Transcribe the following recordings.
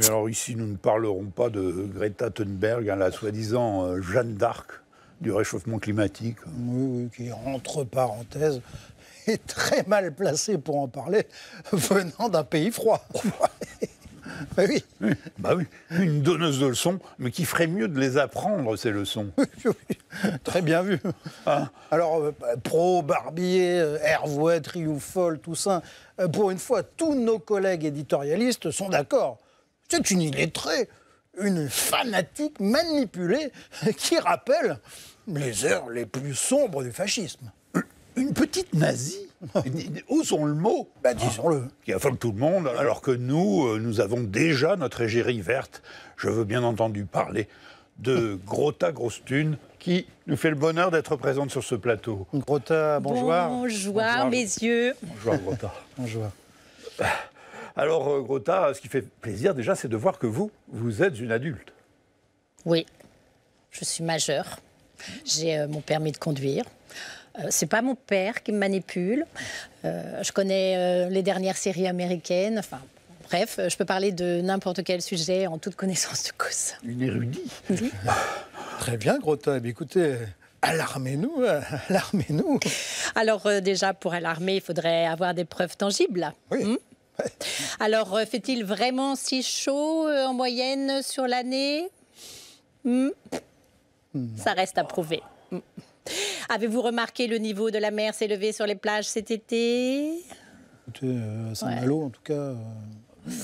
Mais alors ici, nous ne parlerons pas de Greta Thunberg, hein, la soi-disant euh, Jeanne d'Arc du réchauffement climatique. Oui, oui, qui, entre parenthèses, est très mal placée pour en parler, venant d'un pays froid. oui. Bah oui, une donneuse de leçons, mais qui ferait mieux de les apprendre, ces leçons. très bien vu. Ah. Alors, euh, Pro, Barbier, Hervouet, Trioufol, ça. pour une fois, tous nos collègues éditorialistes sont d'accord. C'est une illettrée, une fanatique manipulée qui rappelle les heures les plus sombres du fascisme. Une petite nazie sont le mot ben, Disons-le. Ah, qui affole tout le monde, alors que nous, euh, nous avons déjà notre égérie verte. Je veux bien entendu parler de Grota Grostune, qui nous fait le bonheur d'être présente sur ce plateau. Grota, bonjour. Bonjour, bonjour messieurs. Bonjour, Grota. bonjour. Ah. Alors, euh, Grota, ce qui fait plaisir déjà, c'est de voir que vous, vous êtes une adulte. Oui, je suis majeure. J'ai euh, mon permis de conduire. Euh, c'est pas mon père qui me manipule. je connais les dernières séries américaines. Enfin, bref, je peux parler de n'importe quel sujet en toute connaissance de cause. Une érudite. Très bien, Grota. Eh écoutez, Alarmez-nous, hein. alarmez-nous. Alors déjà, pour alarmer, il faudrait avoir des preuves tangibles. Oui. Hmm Alors, euh, fait-il vraiment si chaud euh, en moyenne sur l'année hmm. Hmm. Ça reste à prouver. Hmm. Avez-vous remarqué le niveau de la mer s'élever sur les plages cet été Écoutez, à euh, Saint-Malo, en tout cas.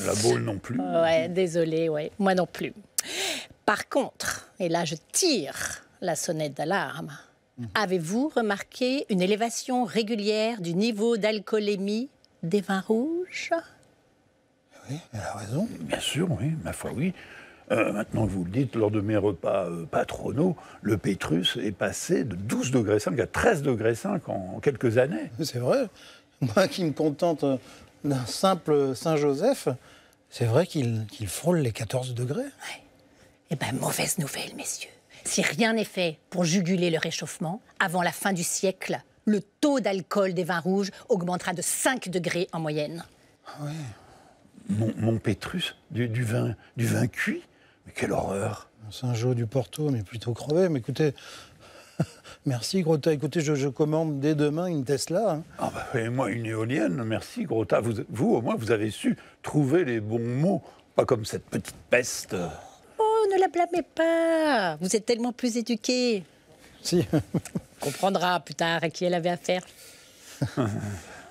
La boule non plus. Ouais, désolé, ouais. moi non plus. Par contre, et là je tire la sonnette d'alarme, Avez-vous remarqué une élévation régulière du niveau d'alcoolémie des vins rouges Oui, elle a raison. Bien sûr, oui, ma foi, oui. Euh, maintenant maintenant, vous le dites, lors de mes repas euh, patronaux, le Pétrus est passé de 12 degrés 5 à 13 degrés 5 en quelques années. C'est vrai. Moi qui me contente euh, d'un simple Saint-Joseph, c'est vrai qu'il frôle les 14 degrés. Eh bien, mauvaise nouvelle, messieurs. Si rien n'est fait pour juguler le réchauffement, avant la fin du siècle, le taux d'alcool des vins rouges augmentera de 5 degrés en moyenne. Ah ouais. Mon, pétrus, du, vin, du vin cuit Mais quelle horreur Saint-Jean du Porto, mais plutôt crevé. Mais écoutez, merci Grota. Écoutez, je, commande dès demain une Tesla. Hein. Ah bah, et moi une éolienne, merci Grota. Vous, vous, au moins, vous avez su trouver les bons mots, pas comme cette petite peste. Oh, ne la blâmez pas. Vous êtes tellement plus éduqué. On comprendra plus tard à qui elle avait affaire.